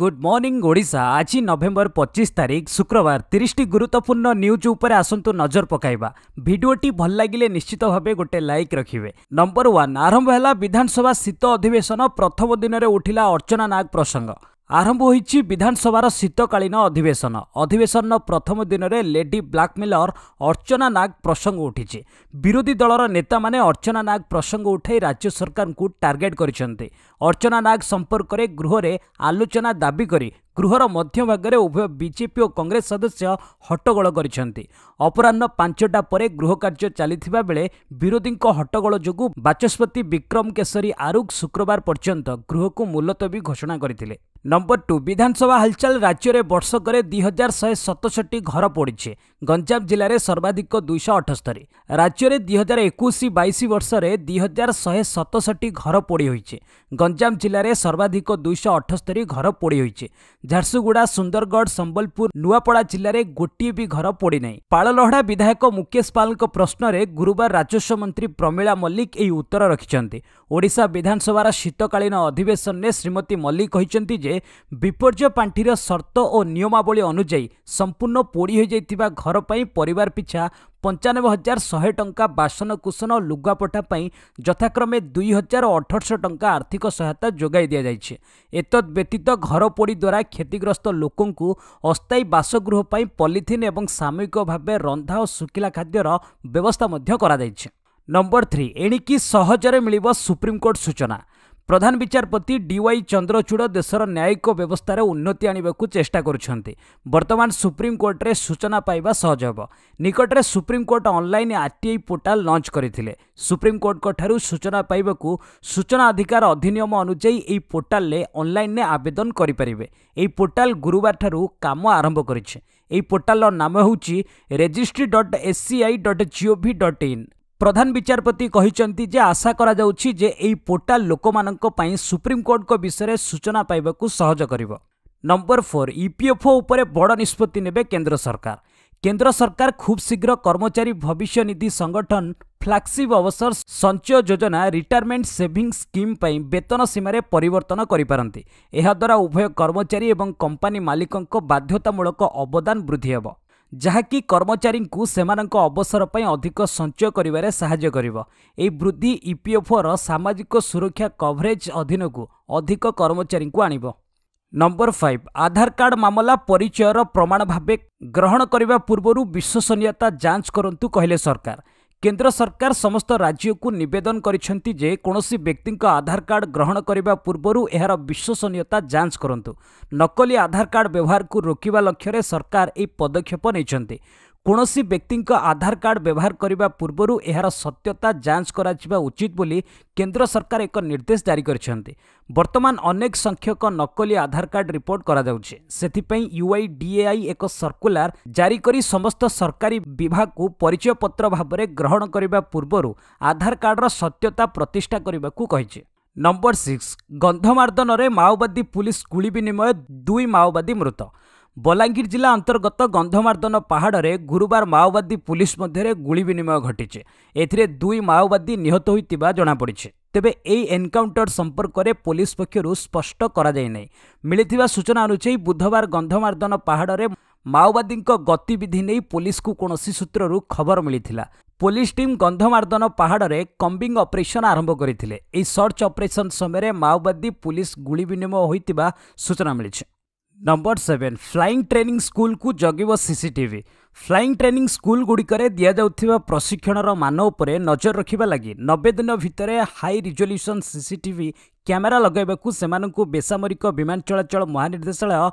good morning Odisha ଆଜି November ପଚିଶ ତାରିଖ ଶୁକ୍ରବାର ତିରିଶଟି ଗୁରୁତ୍ୱପୂର୍ଣ୍ଣ ନ୍ୟୁଜ୍ ଉପରେ ଆସନ୍ତୁ ନଜର ପକାଇବା ଭିଡ଼ିଓଟି ଭଲ ଲାଗିଲେ ନିଶ୍ଚିତ ଭାବେ ଗୋଟେ ଲାଇକ୍ ରଖିବେ ନମ୍ବର ୱାନ୍ ଆରମ୍ଭ ହେଲା ବିଧାନସଭା ଶୀତ ଅଧିବେଶନ ପ୍ରଥମ ଦିନରେ ଉଠିଲା ଅର୍ଚ୍ଚନା ନାଗ ପ୍ରସଙ୍ଗ ଆରମ୍ଭ ହୋଇଛି ବିଧାନସଭାର ଶୀତକାଳୀନ ଅଧିବେଶନ ଅଧିବେଶନର ପ୍ରଥମ ଦିନରେ ଲେଡି ବ୍ଲାକ୍ମିଲର ଅର୍ଚ୍ଚନା ନାଗ ପ୍ରସଙ୍ଗ ଉଠିଛି ବିରୋଧୀ ଦଳର ନେତାମାନେ ଅର୍ଚ୍ଚନା ନାଗ ପ୍ରସଙ୍ଗ ଉଠାଇ ରାଜ୍ୟ ସରକାରଙ୍କୁ ଟାର୍ଗେଟ୍ କରିଛନ୍ତି ଅର୍ଚ୍ଚନା ନାଗ ସମ୍ପର୍କରେ ଗୃହରେ ଆଲୋଚନା ଦାବି କରି ଗୃହର ମଧ୍ୟଭାଗରେ ଉଭୟ ବିଜେପି ଓ କଂଗ୍ରେସ ସଦସ୍ୟ ହଟ୍ଟଗୋଳ କରିଛନ୍ତି ଅପରାହ୍ନ ପାଞ୍ଚଟା ପରେ ଗୃହ କାର୍ଯ୍ୟ ଚାଲିଥିବା ବେଳେ ବିରୋଧୀଙ୍କ ହଟ୍ଟଗୋଳ ଯୋଗୁଁ ବାଚସ୍ପତି ବିକ୍ରମ କେଶରୀ ଆରୁଖ ଶୁକ୍ରବାର ପର୍ଯ୍ୟନ୍ତ ଗୃହକୁ ମୁଲତବୀ ଘୋଷଣା କରିଥିଲେ ନମ୍ବର ଟୁ ବିଧାନସଭା ହାଲଚାଲ ରାଜ୍ୟରେ ବର୍ଷକରେ ଦୁଇ ହଜାର ଶହେ ସତଷଠି ଘର ପଡ଼ିଛି ଗଞ୍ଜାମ ଜିଲ୍ଲାରେ ସର୍ବାଧିକ ଦୁଇଶହ ଅଠସ୍ତରୀ ରାଜ୍ୟରେ ଦୁଇ ହଜାର ଏକୋଇଶ ବାଇଶ ବର୍ଷରେ ଦୁଇ ହଜାର ଶହେ ସତଷଠି ଘର ପୋଡ଼ି ହୋଇଛି ଗଞ୍ଜାମ ଜିଲ୍ଲାରେ ସର୍ବାଧିକ ଦୁଇଶହ ଅଠସ୍ତରୀ ଘର ପୋଡ଼ି ହୋଇଛି ଝାରସୁଗୁଡ଼ା ସୁନ୍ଦରଗଡ଼ ସମ୍ବଲପୁର ନୂଆପଡ଼ା ଜିଲ୍ଲାରେ ଗୋଟିଏ ବି ଘର ପୋଡ଼ିନାହିଁ ପାଳଲହଡ଼ା ବିଧାୟକ ମୁକେଶ ପାଲଙ୍କ ପ୍ରଶ୍ନରେ ଗୁରୁବାର ରାଜସ୍ୱ ମନ୍ତ୍ରୀ ପ୍ରମିଳା ମଲ୍ଲିକ ଏହି ଉତ୍ତର ରଖିଛନ୍ତି ଓଡ଼ିଶା ବିଧାନସଭାର ଶୀତକାଳୀନ ଅଧିବେଶନରେ ଶ୍ରୀମତୀ ମଲ୍ଲିକ କହିଛନ୍ତି ଯେ ବିପର୍ଯ୍ୟୟ ପାଣ୍ଠିର ସର୍ତ୍ତ ଓ ନିୟମାବଳୀ ଅନୁଯାୟୀ ସମ୍ପୂର୍ଣ୍ଣ ପୋଡ଼ି ହୋଇଯାଇଥିବା ଘର ପାଇଁ ପରିବାର ପିଛା ପଞ୍ଚାନବେ ହଜାର ଶହେ ଟଙ୍କା ବାସନକୁସନ ଓ ଲୁଗାପଟା ପାଇଁ ଯଥାକ୍ରମେ ଦୁଇ ହଜାର ଅଠରଶହ ଟଙ୍କା ଆର୍ଥିକ ସହାୟତା ଯୋଗାଇ ଦିଆଯାଇଛି ଏତଦ୍ ବ୍ୟତୀତ ଘର ପୋଡ଼ି ଦ୍ୱାରା କ୍ଷତିଗ୍ରସ୍ତ ଲୋକଙ୍କୁ ଅସ୍ଥାୟୀ ବାସଗୃହ ପାଇଁ ପଲିଥିନ୍ ଏବଂ ସାମୟିକ ଭାବେ ରନ୍ଧା ଓ ଶୁଖିଲା ଖାଦ୍ୟର ବ୍ୟବସ୍ଥା ମଧ୍ୟ କରାଯାଇଛି ନମ୍ବର ଥ୍ରୀ ଏଣିକି ସହଜରେ ମିଳିବ ସୁପ୍ରିମକୋର୍ଟ ସୂଚନା ପ୍ରଧାନ ବିଚାରପତି ଡିୱାଇ ଚନ୍ଦ୍ରଚୂଡ଼ ଦେଶର ନ୍ୟାୟିକ ବ୍ୟବସ୍ଥାରେ ଉନ୍ନତି ଆଣିବାକୁ ଚେଷ୍ଟା କରୁଛନ୍ତି ବର୍ତ୍ତମାନ ସୁପ୍ରିମକୋର୍ଟରେ ସୂଚନା ପାଇବା ସହଜ ହେବ ନିକଟରେ Supreme Court online RTI portal launch କରିଥିଲେ ସୁପ୍ରିମକୋର୍ଟଙ୍କଠାରୁ ସୂଚନା ପାଇବାକୁ ସୂଚନା ଅଧିକାର ଅଧିନିୟମ ଅନୁଯାୟୀ ଏହି ପୋର୍ଟାଲରେ ଅନଲାଇନ୍ରେ ଆବେଦନ କରିପାରିବେ ଏହି ପୋର୍ଟାଲ ଗୁରୁବାରଠାରୁ କାମ ଆରମ୍ଭ କରିଛି ଏହି ପୋର୍ଟାଲର ନାମ ହେଉଛି registry dot SCI dot GOV dot in ପ୍ରଧାନ ବିଚାରପତି କହିଛନ୍ତି ଯେ ଆଶା କରାଯାଉଛି ଯେ ଏହି ପୋର୍ଟାଲ ଲୋକମାନଙ୍କ ପାଇଁ ସୁପ୍ରିମକୋର୍ଟଙ୍କ ବିଷୟରେ ସୂଚନା ପାଇବାକୁ ସହଜ କରିବ ନମ୍ବର ଫୋର୍ ଇପିଏଫ୍ଓ ଉପରେ ବଡ଼ ନିଷ୍ପତ୍ତି ନେବେ କେନ୍ଦ୍ର ସରକାର କେନ୍ଦ୍ର ସରକାର ଖୁବ୍ ଶୀଘ୍ର କର୍ମଚାରୀ ଭବିଷ୍ୟ ନିଧି ସଂଗଠନ ଫ୍ଲାଗସିପ୍ ଅବସର ସଞ୍ଚୟ ଯୋଜନା ରିଟାୟାରମେଣ୍ଟ ସେଭିଂ ସ୍କିମ୍ ପାଇଁ ବେତନ ସୀମାରେ ପରିବର୍ତ୍ତନ କରିପାରନ୍ତି ଏହାଦ୍ୱାରା ଉଭୟ କର୍ମଚାରୀ ଏବଂ କମ୍ପାନୀ ମାଲିକଙ୍କ ବାଧ୍ୟତାମୂଳକ ଅବଦାନ ବୃଦ୍ଧି ହେବ ଯାହାକି କର୍ମଚାରୀଙ୍କୁ ସେମାନଙ୍କ ଅବସର ପାଇଁ ଅଧିକ ସଞ୍ଚୟ କରିବାରେ ସାହାଯ୍ୟ କରିବ ଏହି ବୃଦ୍ଧି ଇପିଏଫ୍ଓର ସାମାଜିକ ସୁରକ୍ଷା କଭରେଜ୍ ଅଧୀନକୁ ଅଧିକ କର୍ମଚାରୀଙ୍କୁ ଆଣିବ ନମ୍ବର ଫାଇଭ୍ ଆଧାର କାର୍ଡ ମାମଲା ପରିଚୟର ପ୍ରମାଣ ଭାବେ ଗ୍ରହଣ କରିବା ପୂର୍ବରୁ ବିଶ୍ୱସନୀୟତା ଯାଞ୍ଚ କରନ୍ତୁ କହିଲେ ସରକାର କେନ୍ଦ୍ର ସରକାର ସମସ୍ତ ରାଜ୍ୟକୁ ନିବେଦନ କରିଛନ୍ତି ଯେ କୌଣସି ବ୍ୟକ୍ତିଙ୍କ ଆଧାର କାର୍ଡ଼ ଗ୍ରହଣ କରିବା ପୂର୍ବରୁ ଏହାର ବିଶ୍ୱସନୀୟତା ଯାଞ୍ଚ କରନ୍ତୁ ନକଲି ଆଧାର କାର୍ଡ଼ ବ୍ୟବହାରକୁ ରୋକିବା ଲକ୍ଷ୍ୟରେ ସରକାର ଏହି ପଦକ୍ଷେପ ନେଇଛନ୍ତି କୌଣସି ବ୍ୟକ୍ତିଙ୍କ ଆଧାର କାର୍ଡ଼ ବ୍ୟବହାର କରିବା ପୂର୍ବରୁ ଏହାର ସତ୍ୟତା ଯାଞ୍ଚ କରାଯିବା ଉଚିତ ବୋଲି କେନ୍ଦ୍ର ସରକାର ଏକ ନିର୍ଦ୍ଦେଶ ଜାରି କରିଛନ୍ତି ବର୍ତ୍ତମାନ ଅନେକ ସଂଖ୍ୟକ ନକଲି ଆଧାର କାର୍ଡ଼ ରିପୋର୍ଟ କରାଯାଉଛି ସେଥିପାଇଁ ୟୁଆଇଡିଏଆଇ ଏକ ସର୍କୁଲାର ଜାରି କରି ସମସ୍ତ ସରକାରୀ ବିଭାଗକୁ ପରିଚୟପତ୍ର ଭାବରେ ଗ୍ରହଣ କରିବା ପୂର୍ବରୁ ଆଧାର କାର୍ଡ଼ର ସତ୍ୟତା ପ୍ରତିଷ୍ଠା କରିବାକୁ କହିଛି ନମ୍ବର ସିକ୍ସ ଗନ୍ଧମାର୍ଦ୍ଦନରେ ମାଓବାଦୀ ପୁଲିସ୍ ଗୁଳି ବିନିମୟ ଦୁଇ ମାଓବାଦୀ ମୃତ ବଲାଙ୍ଗୀର ଜିଲ୍ଲା ଅନ୍ତର୍ଗତ ଗନ୍ଧମାର୍ଦ୍ଦନ ପାହାଡ଼ରେ ଗୁରୁବାର ମାଓବାଦୀ ପୁଲିସ୍ ମଧ୍ୟରେ ଗୁଳି ବିନିମୟ ଘଟିଛି ଏଥିରେ ଦୁଇ ମାଓବାଦୀ ନିହତ ହୋଇଥିବା ଜଣାପଡ଼ିଛି ତେବେ ଏହି ଏନ୍କାଉଣ୍ଟର ସମ୍ପର୍କରେ ପୁଲିସ୍ ପକ୍ଷରୁ ସ୍ପଷ୍ଟ କରାଯାଇନାହିଁ ମିଳିଥିବା ସୂଚନା ଅନୁଯାୟୀ ବୁଧବାର ଗନ୍ଧମାର୍ଦ୍ଦନ ପାହାଡ଼ରେ ମାଓବାଦୀଙ୍କ ଗତିବିଧି ନେଇ ପୁଲିସ୍କୁ କୌଣସି ସୂତ୍ରରୁ ଖବର ମିଳିଥିଲା ପୁଲିସ୍ ଟିମ୍ ଗନ୍ଧମାର୍ଦ୍ଦନ ପାହାଡ଼ରେ କମ୍ବିଂ ଅପରେସନ୍ ଆରମ୍ଭ କରିଥିଲେ ଏହି ସର୍ଚ୍ଚ ଅପରେସନ୍ ସମୟରେ ମାଓବାଦୀ ପୁଲିସ୍ ଗୁଳି ବିନିମୟ ହୋଇଥିବା ସୂଚନା ମିଳିଛି ନମ୍ବର ସେଭେନ୍ ଫ୍ଲାଇଙ୍ଗ ଟ୍ରେନିଂ ସ୍କୁଲକୁ ଜଗିବ ସିସିଟିଭି ଫ୍ଲାଇଙ୍ଗ ଟ୍ରେନିଂ ସ୍କୁଲଗୁଡ଼ିକରେ ଦିଆଯାଉଥିବା ପ୍ରଶିକ୍ଷଣର ମାନ ଉପରେ ନଜର ରଖିବା ଲାଗି ନବେ ଦିନ ଭିତରେ ହାଇ ରିଜଲ୍ୟୁସନ୍ ସିସିଟିଭି କ୍ୟାମେରା ଲଗାଇବାକୁ ସେମାନଙ୍କୁ ବେସାମରିକ ବିମାନ ଚଳାଚଳ ମହାନିର୍ଦ୍ଦେଶାଳୟ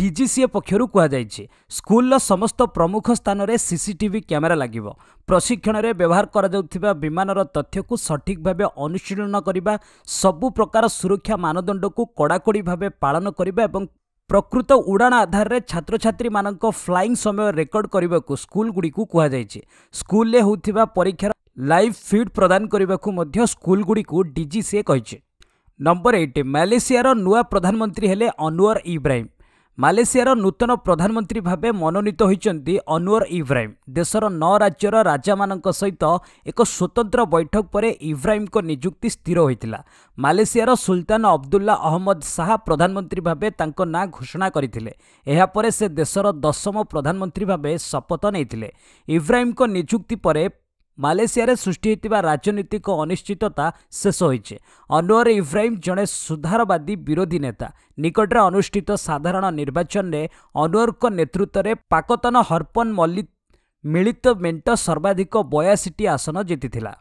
ଡିଜିସିଏ ପକ୍ଷରୁ କୁହାଯାଇଛି ସ୍କୁଲର ସମସ୍ତ ପ୍ରମୁଖ ସ୍ଥାନରେ ସିସିଟିଭି କ୍ୟାମେରା ଲାଗିବ ପ୍ରଶିକ୍ଷଣରେ ବ୍ୟବହାର କରାଯାଉଥିବା ବିମାନର ତଥ୍ୟକୁ ସଠିକ୍ ଭାବେ ଅନୁଶୀଳନ କରିବା ସବୁ ପ୍ରକାର ସୁରକ୍ଷା ମାନଦଣ୍ଡକୁ କଡ଼ାକଡ଼ି ଭାବେ ପାଳନ କରିବା ଏବଂ ପ୍ରକୃତ ଉଡ଼ାଣ ଆଧାରରେ ଛାତ୍ରଛାତ୍ରୀମାନଙ୍କ ଫ୍ଲାଇଂ ସମୟ ରେକର୍ଡ କରିବାକୁ ସ୍କୁଲଗୁଡ଼ିକୁ କୁହାଯାଇଛି ସ୍କୁଲରେ ହେଉଥିବା ପରୀକ୍ଷାର ଲାଇଭ୍ ଫିଡ୍ ପ୍ରଦାନ କରିବାକୁ ମଧ୍ୟ ସ୍କୁଲଗୁଡ଼ିକୁ ଡିଜିସିଏ କହିଛି ନମ୍ବର ଏଇଟ୍ ମାଲେସିଆର ନୂଆ ପ୍ରଧାନମନ୍ତ୍ରୀ ହେଲେ ଅନୱର ଇବ୍ରାହିମ୍ ମାଲେସିଆର ନୂତନ ପ୍ରଧାନମନ୍ତ୍ରୀ ଭାବେ ମନୋନୀତ ହୋଇଛନ୍ତି ଅନୱର ଇବ୍ରାହିମ୍ ଦେଶର ନଅ ରାଜ୍ୟର ରାଜାମାନଙ୍କ ସହିତ ଏକ ସ୍ୱତନ୍ତ୍ର ବୈଠକ ପରେ ଇବ୍ରାହିମ୍ଙ୍କ ନିଯୁକ୍ତି ସ୍ଥିର ହୋଇଥିଲା ମାଲେସିଆର ସୁଲତାନ ଅବଦୁଲ୍ଲା ଅହମ୍ମଦ ଶାହା ପ୍ରଧାନମନ୍ତ୍ରୀ ଭାବେ ତାଙ୍କ ନାଁ ଘୋଷଣା କରିଥିଲେ ଏହାପରେ ସେ ଦେଶର ଦଶମ ପ୍ରଧାନମନ୍ତ୍ରୀ ଭାବେ ଶପଥ ନେଇଥିଲେ ଇବ୍ରାହିମ୍ଙ୍କ ନିଯୁକ୍ତି ପରେ ମାଲେସିଆରେ ସୃଷ୍ଟି ହୋଇଥିବା ରାଜନୈତିକ ଅନିଶ୍ଚିତତା ଶେଷ ହୋଇଛି ଅନୱର ଇବ୍ରାହିମ୍ ଜଣେ ସୁଧାରବାଦୀ ବିରୋଧୀ ନେତା ନିକଟରେ ଅନୁଷ୍ଠିତ ସାଧାରଣ ନିର୍ବାଚନରେ ଅନୱରଙ୍କ ନେତୃତ୍ୱରେ ପାକତନ ହର୍ପନ୍ ମଲ୍ଲିକ ମିଳିତ ମେଣ୍ଟ ସର୍ବାଧିକ ବୟାଅଶୀଟି ଆସନ ଜିତିଥିଲା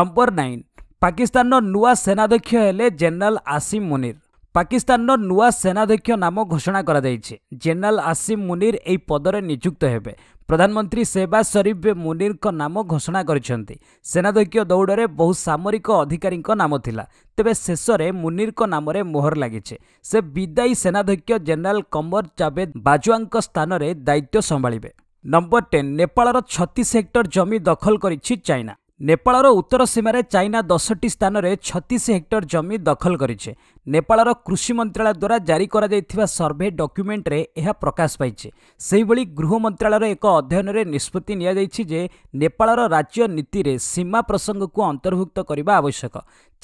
ନମ୍ବର ନାଇନ୍ ପାକିସ୍ତାନର ନୂଆ ସେନାଧ୍ୟକ୍ଷ ହେଲେ ଜେନେରାଲ ଆସିମ୍ ମୁନିର ପାକିସ୍ତାନର ନୂଆ ସେନାଧ୍ୟକ୍ଷ ନାମ ଘୋଷଣା କରାଯାଇଛି ଜେନେରାଲ ଆସିମ୍ ମୁନିର ଏହି ପଦରେ ନିଯୁକ୍ତ ହେବେ ପ୍ରଧାନମନ୍ତ୍ରୀ ସେବାଜ ସରିଫ ମୁନିରଙ୍କ ନାମ ଘୋଷଣା କରିଛନ୍ତି ସେନାଧ୍ୟକ୍ଷ ଦୌଡ଼ରେ ବହୁ ସାମରିକ ଅଧିକାରୀଙ୍କ ନାମ ଥିଲା ତେବେ ଶେଷରେ ମୁନିରଙ୍କ ନାମରେ ମୋହର ଲାଗିଛି ସେ ବିଦାୟୀ ସେନାଧ୍ୟକ୍ଷ ଜେନେରାଲ କମର ଜାଭେଦ ବାଜୱାଙ୍କ ସ୍ଥାନରେ ଦାୟିତ୍ୱ ସମ୍ଭାଳିବେ ନମ୍ବର ଟେନ୍ ନେପାଳର ଛତିଶ ହେକ୍ଟର ଜମି ଦଖଲ କରିଛି ଚାଇନା ନେପାଳର ଉତ୍ତର ସୀମାରେ ଚାଇନା ଦଶଟି ସ୍ଥାନରେ ଛତିଶ ହେକ୍ଟର ଜମି ଦଖଲ କରିଛି ନେପାଳର କୃଷି ମନ୍ତ୍ରଣାଳୟ ଦ୍ୱାରା ଜାରି କରାଯାଇଥିବା ସର୍ଭେ ଡକ୍ୟୁମେଣ୍ଟରେ ଏହା ପ୍ରକାଶ ପାଇଛି ସେହିଭଳି ଗୃହ ମନ୍ତ୍ରଣାଳୟର ଏକ ଅଧ୍ୟୟନରେ ନିଷ୍ପତ୍ତି ନିଆଯାଇଛି ଯେ ନେପାଳର ରାଜ୍ୟ ନୀତିରେ ସୀମା ପ୍ରସଙ୍ଗକୁ ଅନ୍ତର୍ଭୁକ୍ତ କରିବା ଆବଶ୍ୟକ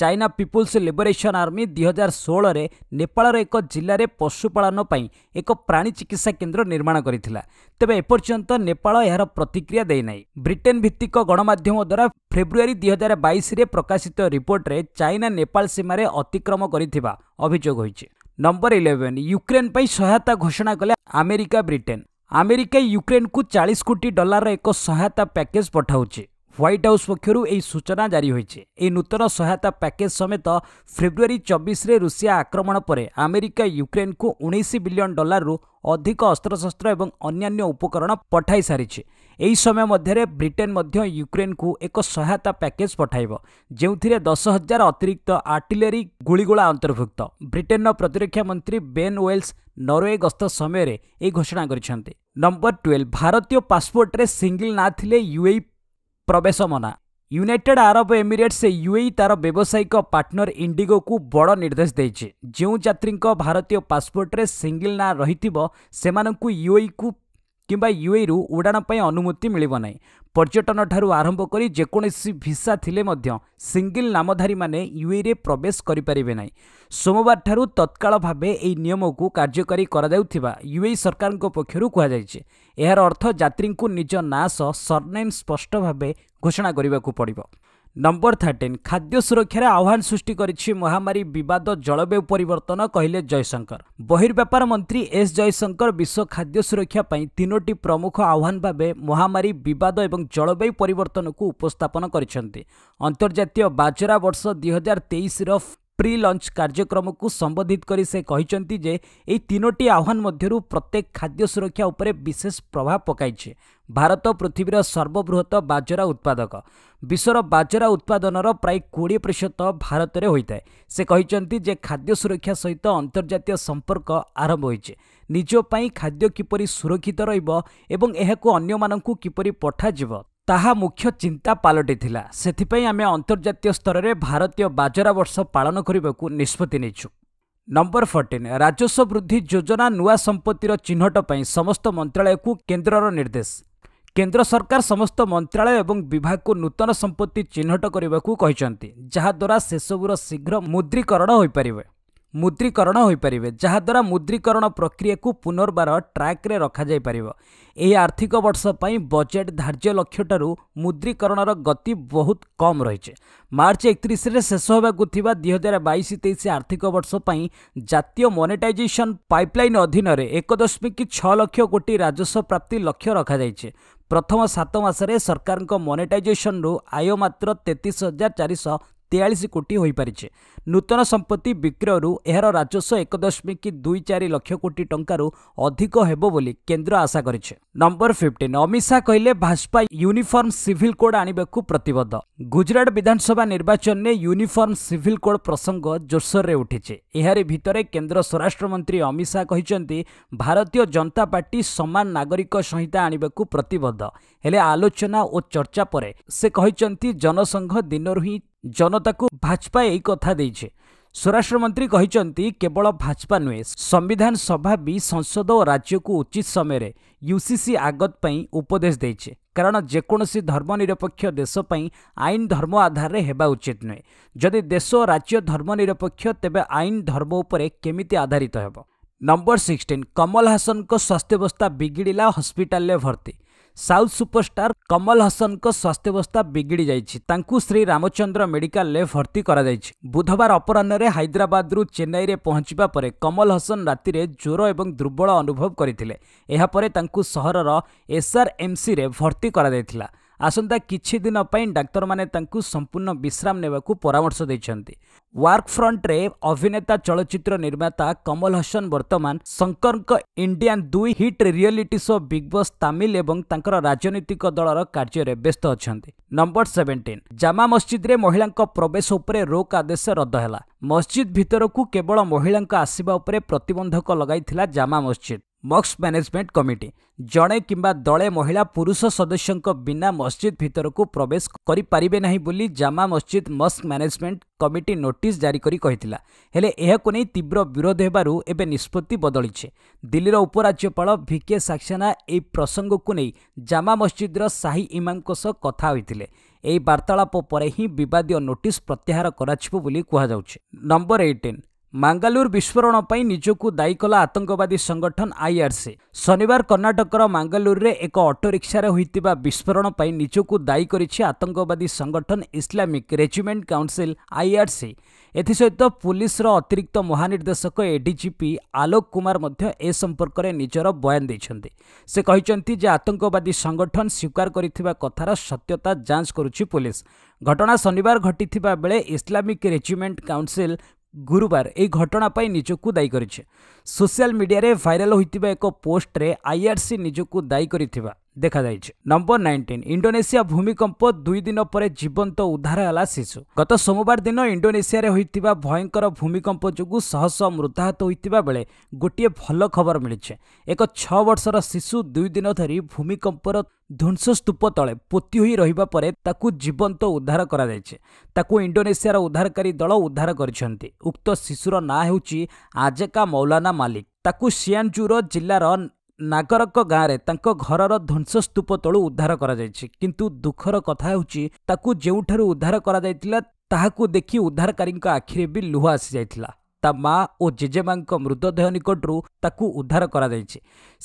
ଚାଇନା ପିପୁଲ୍ସ ଲିବରେସନ୍ ଆର୍ମି ଦୁଇ ହଜାର ଷୋହଳରେ ନେପାଳର ଏକ ଜିଲ୍ଲାରେ ପଶୁପାଳନ ପାଇଁ ଏକ ପ୍ରାଣୀ ଚିକିତ୍ସା କେନ୍ଦ୍ର ନିର୍ମାଣ କରିଥିଲା ତେବେ ଏପର୍ଯ୍ୟନ୍ତ ନେପାଳ ଏହାର ପ୍ରତିକ୍ରିୟା ଦେଇନାହିଁ ବ୍ରିଟେନ୍ ଭିତ୍ତିକ ଗଣମାଧ୍ୟମ ଦ୍ୱାରା ଫେବୃଆରୀ ଦୁଇ ହଜାର ବାଇଶରେ ପ୍ରକାଶିତ ରିପୋର୍ଟରେ ଚାଇନା ନେପାଳ ସୀମାରେ ଅତିକ୍ରମ କରିଥିବା ଅଭିଯୋଗ ହୋଇଛି ନମ୍ବର ଇଲେଭେନ୍ ୟୁକ୍ରେନ୍ ପାଇଁ ସହାୟତା ଘୋଷଣା କଲେ ଆମେରିକା ବ୍ରିଟେନ୍ ଆମେରିକା ୟୁକ୍ରେନ୍କୁ ଚାଳିଶ କୋଟି ଡଲାରର ଏକ ସହାୟତା ପ୍ୟାକେଜ୍ ପଠାଉଛି ହ୍ୱାଇଟ୍ ହାଉସ୍ ପକ୍ଷରୁ ଏହି ସୂଚନା ଜାରି ହୋଇଛି ଏହି ନୂତନ ସହାୟତା ପ୍ୟାକେଜ୍ ସମେତ ଫେବୃଆରୀ ଚବିଶରେ ରୁଷିଆ ଆକ୍ରମଣ ପରେ ଆମେରିକା ୟୁକ୍ରେନ୍କୁ ଉଣେଇଶ ବିଲିୟନ୍ ଡଲାରରୁ ଅଧିକ ଅସ୍ତ୍ରଶସ୍ତ୍ର ଏବଂ ଅନ୍ୟାନ୍ୟ ଉପକରଣ ପଠାଇ ସାରିଛି ଏହି ସମୟ ମଧ୍ୟରେ ବ୍ରିଟେନ୍ ମଧ୍ୟ ୟୁକ୍ରେନ୍କୁ ଏକ ସହାୟତା ପ୍ୟାକେଜ୍ ପଠାଇବ ଯେଉଁଥିରେ ଦଶ ହଜାର ଅତିରିକ୍ତ ଆର୍ଟିଲେରୀ ଗୁଳିଗୋଳା ଅନ୍ତର୍ଭୁକ୍ତ ବ୍ରିଟେନ୍ର ପ୍ରତିରକ୍ଷା ମନ୍ତ୍ରୀ ବେନ୍ ୱେଲ୍ସ ନରୱେ ଗସ୍ତ ସମୟରେ ଏହି ଘୋଷଣା କରିଛନ୍ତି ନମ୍ବର ଟୁଏଲ୍ଭ ଭାରତୀୟ ପାସପୋର୍ଟରେ ସିଙ୍ଗିଲ୍ ନାଁ ଥିଲେ ୟୁଏଇ ପ୍ରବେଶ ମନା ୟୁନାଇଟେଡ୍ ଆରବ ଏମିରେଟ୍ସ ୟୁଏଇ ତା'ର ବ୍ୟବସାୟିକ ପାର୍ଟନର ଇଣ୍ଡିଗୋକୁ ବଡ଼ ନିର୍ଦ୍ଦେଶ ଦେଇଛି ଯେଉଁ ଯାତ୍ରୀଙ୍କ ଭାରତୀୟ ପାସପୋର୍ଟରେ ସିଙ୍ଗିଲ୍ ନାଁ ରହିଥିବ ସେମାନଙ୍କୁ ୟୁଏଇକୁ କିମ୍ବା ୟୁଏରୁ ଉଡ଼ାଣ ପାଇଁ ଅନୁମତି ମିଳିବ ନାହିଁ ପର୍ଯ୍ୟଟନଠାରୁ ଆରମ୍ଭ କରି ଯେକୌଣସି ଭିସା ଥିଲେ ମଧ୍ୟ ସିଙ୍ଗିଲ୍ ନାମଧାରୀମାନେ ୟୁଏରେ ପ୍ରବେଶ କରିପାରିବେ ନାହିଁ ସୋମବାରଠାରୁ ତତ୍କାଳ ଭାବେ ଏହି ନିୟମକୁ କାର୍ଯ୍ୟକାରୀ କରାଯାଉଥିବା ୟୁଏ ସରକାରଙ୍କ ପକ୍ଷରୁ କୁହାଯାଇଛି ଏହାର ଅର୍ଥ ଯାତ୍ରୀଙ୍କୁ ନିଜ ନାଁ ସହ ସର୍ନେମ୍ ସ୍ପଷ୍ଟ ଭାବେ ଘୋଷଣା କରିବାକୁ ପଡ଼ିବ ନମ୍ବର ଥାର୍ଟିନ୍ ଖାଦ୍ୟ ସୁରକ୍ଷାରେ ଆହ୍ୱାନ ସୃଷ୍ଟି କରିଛି ମହାମାରୀ ବିବାଦ ଜଳବାୟୁ ପରିବର୍ତ୍ତନ କହିଲେ ଜୟଶଙ୍କର ବହିର୍ବ୍ୟାପାର ମନ୍ତ୍ରୀ ଏସ୍ ଜୟଶଙ୍କର ବିଶ୍ୱ ଖାଦ୍ୟ ସୁରକ୍ଷା ପାଇଁ ତିନୋଟି ପ୍ରମୁଖ ଆହ୍ୱାନ ଭାବେ ମହାମାରୀ ବିବାଦ ଏବଂ ଜଳବାୟୁ ପରିବର୍ତ୍ତନକୁ ଉପସ୍ଥାପନ କରିଛନ୍ତି ଅନ୍ତର୍ଜାତୀୟ ବାଜରା ବର୍ଷ ଦୁଇହଜାର ତେଇଶର ପ୍ରି ଲଞ୍ଚ କାର୍ଯ୍ୟକ୍ରମକୁ ସମ୍ବୋଧିତ କରି ସେ କହିଛନ୍ତି ଯେ ଏହି ତିନୋଟି ଆହ୍ୱାନ ମଧ୍ୟରୁ ପ୍ରତ୍ୟେକ ଖାଦ୍ୟ ସୁରକ୍ଷା ଉପରେ ବିଶେଷ ପ୍ରଭାବ ପକାଇଛି ଭାରତ ପୃଥିବୀର ସର୍ବବୃହତ ବାଜରା ଉତ୍ପାଦକ ବିଶ୍ୱର ବାଜରା ଉତ୍ପାଦନର ପ୍ରାୟ କୋଡ଼ିଏ ପ୍ରତିଶତ ଭାରତରେ ହୋଇଥାଏ ସେ କହିଛନ୍ତି ଯେ ଖାଦ୍ୟ ସୁରକ୍ଷା ସହିତ ଅନ୍ତର୍ଜାତୀୟ ସମ୍ପର୍କ ଆରମ୍ଭ ହୋଇଛି ନିଜ ପାଇଁ ଖାଦ୍ୟ କିପରି ସୁରକ୍ଷିତ ରହିବ ଏବଂ ଏହାକୁ ଅନ୍ୟମାନଙ୍କୁ କିପରି ପଠାଯିବ ତାହା ମୁଖ୍ୟ ଚିନ୍ତା ପାଲଟିଥିଲା ସେଥିପାଇଁ ଆମେ ଅନ୍ତର୍ଜାତୀୟ ସ୍ତରରେ ଭାରତୀୟ ବାଜରା ବର୍ଷ ପାଳନ କରିବାକୁ ନିଷ୍ପତ୍ତି ନେଇଛୁ ନମ୍ବର ଫୋର୍ଟିନ୍ ରାଜସ୍ୱ ବୃଦ୍ଧି ଯୋଜନା ନୂଆ ସମ୍ପତ୍ତିର ଚିହ୍ନଟ ପାଇଁ ସମସ୍ତ ମନ୍ତ୍ରଣାଳୟକୁ କେନ୍ଦ୍ରର ନିର୍ଦ୍ଦେଶ କେନ୍ଦ୍ର ସରକାର ସମସ୍ତ ମନ୍ତ୍ରଣାଳୟ ଏବଂ ବିଭାଗକୁ ନୂତନ ସମ୍ପତ୍ତି ଚିହ୍ନଟ କରିବାକୁ କହିଛନ୍ତି ଯାହାଦ୍ୱାରା ସେସବୁର ଶୀଘ୍ର ମୁଦ୍ରିକରଣ ହୋଇପାରିବେ ମୁଦ୍ରୀକରଣ ହୋଇପାରିବେ ଯାହାଦ୍ୱାରା ମୁଦ୍ରୀକରଣ ପ୍ରକ୍ରିୟାକୁ ପୁନର୍ବାର ଟ୍ରାକ୍ରେ ରଖାଯାଇପାରିବ ଏହି ଆର୍ଥିକ ବର୍ଷ ପାଇଁ ବଜେଟ୍ ଧାର୍ଯ୍ୟ ଲକ୍ଷ୍ୟଠାରୁ ମୁଦ୍ରୀକରଣର ଗତି ବହୁତ କମ୍ ରହିଛି ମାର୍ଚ୍ଚ ଏକତିରିଶରେ ଶେଷ ହେବାକୁ ଥିବା ଦୁଇ ହଜାର ବାଇଶ ତେଇଶ ଆର୍ଥିକ ବର୍ଷ ପାଇଁ ଜାତୀୟ ମନିଟାଇଜେସନ୍ ପାଇପ୍ଲାଇନ୍ ଅଧୀନରେ ଏକ ଦଶମିକ ଛଅ ଲକ୍ଷ କୋଟି ରାଜସ୍ୱ ପ୍ରାପ୍ତି ଲକ୍ଷ୍ୟ ରଖାଯାଇଛି ପ୍ରଥମ ସାତ ମାସରେ ସରକାରଙ୍କ ମନିଟାଇଜେସନରୁ ଆୟ ମାତ୍ର ତେତିଶ ହଜାର ଚାରିଶହ ତେୟାଳିଶ କୋଟି ହୋଇପାରିଛି ନୂତନ ସମ୍ପତ୍ତି ବିକ୍ରୟରୁ ଏହାର ରାଜସ୍ୱ ଏକ ଦଶମିକ ଦୁଇ ଚାରି ଲକ୍ଷ କୋଟି ଟଙ୍କାରୁ ଅଧିକ ହେବ ବୋଲି କେନ୍ଦ୍ର ଆଶା କରିଛି ନମ୍ବର ଫିଫ୍ଟିନ୍ ଅମିତ ଶାହା କହିଲେ ଭାଜପା ୟୁନିଫର୍ମ ସିଭିଲ୍ କୋଡ୍ ଆଣିବାକୁ ପ୍ରତିବଦ୍ଧ ଗୁଜରାଟ ବିଧାନସଭା ନିର୍ବାଚନରେ ୟୁନିଫର୍ମ ସିଭିଲ୍ କୋଡ୍ ପ୍ରସଙ୍ଗ ଜୋରସୋରରେ ଉଠିଛି ଏହାରି ଭିତରେ କେନ୍ଦ୍ର ସ୍ୱରାଷ୍ଟ୍ରମନ୍ତ୍ରୀ ଅମିତ ଶାହା କହିଛନ୍ତି ଭାରତୀୟ ଜନତା ପାର୍ଟି ସମାନ ନାଗରିକ ସଂହିତା ଆଣିବାକୁ ପ୍ରତିବଦ୍ଧ ହେଲେ ଆଲୋଚନା ଓ ଚର୍ଚ୍ଚା ପରେ ସେ କହିଛନ୍ତି ଜନସଂଘ ଦିନରୁ ହିଁ ଜନତାକୁ ଭାଜପା ଏହି କଥା ଦେଇଛେ ସ୍ୱରାଷ୍ଟ୍ରମନ୍ତ୍ରୀ କହିଛନ୍ତି କେବଳ ଭାଜପା ନୁହେଁ ସମ୍ବିଧାନ ସଭା ବି ସଂସଦ ଓ ରାଜ୍ୟକୁ ଉଚିତ ସମୟରେ ୟୁସିସି ଆଗତ ପାଇଁ ଉପଦେଶ ଦେଇଛେ କାରଣ ଯେକୌଣସି ଧର୍ମନିରପେକ୍ଷ ଦେଶ ପାଇଁ ଆଇନ ଧର୍ମ ଆଧାରରେ ହେବା ଉଚିତ ନୁହେଁ ଯଦି ଦେଶ ଓ ରାଜ୍ୟ ଧର୍ମନିରପେକ୍ଷ ତେବେ ଆଇନ ଧର୍ମ ଉପରେ କେମିତି ଆଧାରିତ ହେବ ନମ୍ବର ସିକ୍ସଟିନ୍ କମଲ ହାସନଙ୍କ ସ୍ୱାସ୍ଥ୍ୟବସ୍ଥା ବିଗିଡ଼ିଲା ହସ୍ପିଟାଲରେ ଭର୍ତ୍ତି ସାଉଥ୍ ସୁପରଷ୍ଟାର କମଲ ହସନଙ୍କ ସ୍ୱାସ୍ଥ୍ୟବସ୍ଥା ବିଗିଡ଼ି ଯାଇଛି ତାଙ୍କୁ ଶ୍ରୀ ରାମଚନ୍ଦ୍ର ମେଡିକାଲରେ ଭର୍ତ୍ତି କରାଯାଇଛି ବୁଧବାର ଅପରାହ୍ନରେ ହାଇଦ୍ରାବାଦରୁ ଚେନ୍ନାଇରେ ପହଞ୍ଚିବା ପରେ କମଲ ହସନ ରାତିରେ ଜ୍ୱର ଏବଂ ଦୁର୍ବଳ ଅନୁଭବ କରିଥିଲେ ଏହାପରେ ତାଙ୍କୁ ସହରର ଏସ୍ଆର୍ଏମ୍ସିରେ ଭର୍ତ୍ତି କରାଯାଇଥିଲା ଆସନ୍ତା କିଛି ଦିନ ପାଇଁ ଡାକ୍ତରମାନେ ତାଙ୍କୁ ସମ୍ପୂର୍ଣ୍ଣ ବିଶ୍ରାମ ନେବାକୁ ପରାମର୍ଶ ଦେଇଛନ୍ତି ୱାର୍କ ଫ୍ରଣ୍ଟରେ ଅଭିନେତା ଚଳଚ୍ଚିତ୍ର ନିର୍ମାତା କମଲ ହସନ ବର୍ତ୍ତମାନ ଶଙ୍କରଙ୍କ ଇଣ୍ଡିଆନ୍ ଦୁଇ hit reality show Bigg Boss Tamil ଏବଂ ତାଙ୍କର ରାଜନୈତିକ ଦଳର କାର୍ଯ୍ୟରେ ବ୍ୟସ୍ତ ଅଛନ୍ତି ନମ୍ବର ସେଭେନଟିନ୍ ଜାମା ମସ୍ଜିଦ୍ରେ ମହିଳାଙ୍କ ପ୍ରବେଶ ଉପରେ ରୋକ ଆଦେଶ ରଦ୍ଦ ହେଲା ମସ୍ଜିଦ୍ ଭିତରକୁ କେବଳ ମହିଳାଙ୍କ ଆସିବା ଉପରେ ପ୍ରତିବନ୍ଧକ ଲଗାଇଥିଲା ଜାମା ମସ୍ଜିଦ୍ ମକ୍ସ ମ୍ୟାନେଜମେଣ୍ଟ କମିଟି ଜଣେ କିମ୍ବା ଦଳେ ମହିଳା ପୁରୁଷ ସଦସ୍ୟଙ୍କ ବିନା ମସ୍ଜିଦ୍ ଭିତରକୁ ପ୍ରବେଶ କରିପାରିବେ ନାହିଁ ବୋଲି Jama Masjid mosque management committee notice ଜାରି କରି କହିଥିଲା ହେଲେ ଏହାକୁ ନେଇ ତୀବ୍ର ବିରୋଧ ହେବାରୁ ଏବେ ନିଷ୍ପତ୍ତି ବଦଳିଛି ଦିଲ୍ଲୀର ଉପରାଜ୍ୟପାଳ ଭିକେ ସାକ୍ସେନା ଏହି ପ୍ରସଙ୍ଗକୁ ନେଇ ଜାମା ମସ୍ଜିଦ୍ର ସାହି ଇମାମଙ୍କ ସହ କଥା ହୋଇଥିଲେ ଏହି ବାର୍ତ୍ତାଳାପ ପରେ ହିଁ ବିବାଦୀୟ ନୋଟିସ୍ ପ୍ରତ୍ୟାହାର କରାଯିବ ବୋଲି କୁହାଯାଉଛି ନମ୍ବର ଏଇଟିନ୍ ମାଙ୍ଗାଲୁର ବିସ୍ଫୋରଣ ପାଇଁ ନିଜକୁ ଦାୟୀ କଲା ଆତଙ୍କବାଦୀ ସଂଗଠନ ଆଇଆର୍ସି ଶନିବାର କର୍ଣ୍ଣାଟକର ମାଙ୍ଗାଲୁରରେ ଏକ ଅଟୋରିକ୍ସାରେ ହୋଇଥିବା ବିସ୍ଫୋରଣ ପାଇଁ ନିଜକୁ ଦାୟୀ କରିଛି ଆତଙ୍କବାଦୀ ସଂଗଠନ ଇସଲାମିକ୍ ରେଜିମେଣ୍ଟ କାଉନ୍ସିଲ୍ ଆଇଆର୍ସି ଏଥିସହିତ ପୁଲିସର ଅତିରିକ୍ତ ମହାନିର୍ଦ୍ଦେଶକ ଏଡିଜିପି ଆଲୋକ କୁମାର ମଧ୍ୟ ଏ ସମ୍ପର୍କରେ ନିଜର ବୟାନ ଦେଇଛନ୍ତି ସେ କହିଛନ୍ତି ଯେ ଆତଙ୍କବାଦୀ ସଂଗଠନ ସ୍ୱୀକାର କରିଥିବା କଥାର ସତ୍ୟତା ଯାଞ୍ଚ କରୁଛି ପୁଲିସ ଘଟଣା ଶନିବାର ଘଟିଥିବା ବେଳେ ଇସଲାମିକ୍ ରେଜିମେଣ୍ଟ କାଉନ୍ସିଲ୍ ଗୁରୁବାର ଏହି ଘଟଣା ପାଇଁ ନିଜକୁ ଦାୟୀ କରିଛି ସୋସିଆଲ ମିଡ଼ିଆରେ ଭାଇରାଲ ହୋଇଥିବା ଏକ ପୋଷ୍ଟରେ ଆଇଆର୍ସି ନିଜକୁ ଦାୟୀ କରିଥିବା ଦେଖାଯାଇଛି ନମ୍ବର ନାଇଣ୍ଟିନ୍ ଇଣ୍ଡୋନେସିଆ ଭୂମିକମ୍ପ ଦୁଇ ଦିନ ପରେ ଜୀବନ୍ତ ଉଦ୍ଧାର ହେଲା ଶିଶୁ ଗତ ସୋମବାର ଦିନ ଇଣ୍ଡୋନେସିଆରେ ହୋଇଥିବା ଭୟଙ୍କର ଭୂମିକମ୍ପ ଯୋଗୁଁ ଶହଶହ ମୃତାହତ ହୋଇଥିବା ବେଳେ ଗୋଟିଏ ଭଲ ଖବର ମିଳିଛି ଏକ ଛଅ ବର୍ଷର ଶିଶୁ ଦୁଇ ଦିନ ଧରି ଭୂମିକମ୍ପର ଧ୍ୱଂସସ୍ତୂପ ତଳେ ପୋତି ହୋଇ ରହିବା ପରେ ତାକୁ ଜୀବନ୍ତ ଉଦ୍ଧାର କରାଯାଇଛି ତାକୁ ଇଣ୍ଡୋନେସିଆର ଉଦ୍ଧାରକାରୀ ଦଳ ଉଦ୍ଧାର କରିଛନ୍ତି ଉକ୍ତ ଶିଶୁର ନାଁ ହେଉଛି ଆଜେକା ମୌଲାନା ମାଲିକ ତାକୁ ସିଆନ୍ଜୁର ଜିଲ୍ଲାର ନାଗରକ ଗାଁରେ ତାଙ୍କ ଘରର ଧ୍ୱଂସସ୍ତୂପ ତଳୁ ଉଦ୍ଧାର କରାଯାଇଛି କିନ୍ତୁ ଦୁଃଖର କଥା ହେଉଛି ତାକୁ ଯେଉଁଠାରୁ ଉଦ୍ଧାର କରାଯାଇଥିଲା ତାହାକୁ ଦେଖି ଉଦ୍ଧାରକାରୀଙ୍କ ଆଖିରେ ବି ଲୁହ ଆସିଯାଇଥିଲା ତା ମା ଓ ଜେଜେମାଙ୍କ ମୃତଦେହ ନିକଟରୁ ତାକୁ ଉଦ୍ଧାର କରାଯାଇଛି